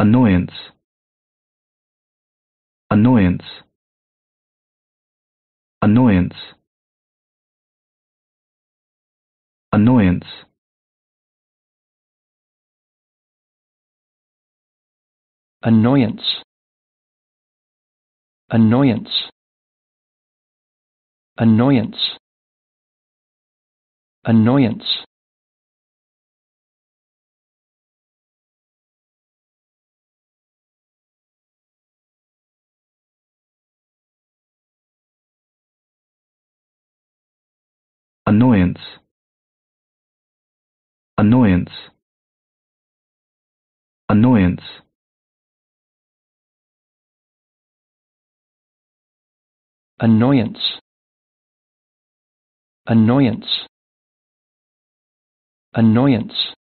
annoyance annoyance annoyance annoyance annoyance annoyance annoyance annoyance annoyance annoyance annoyance annoyance annoyance annoyance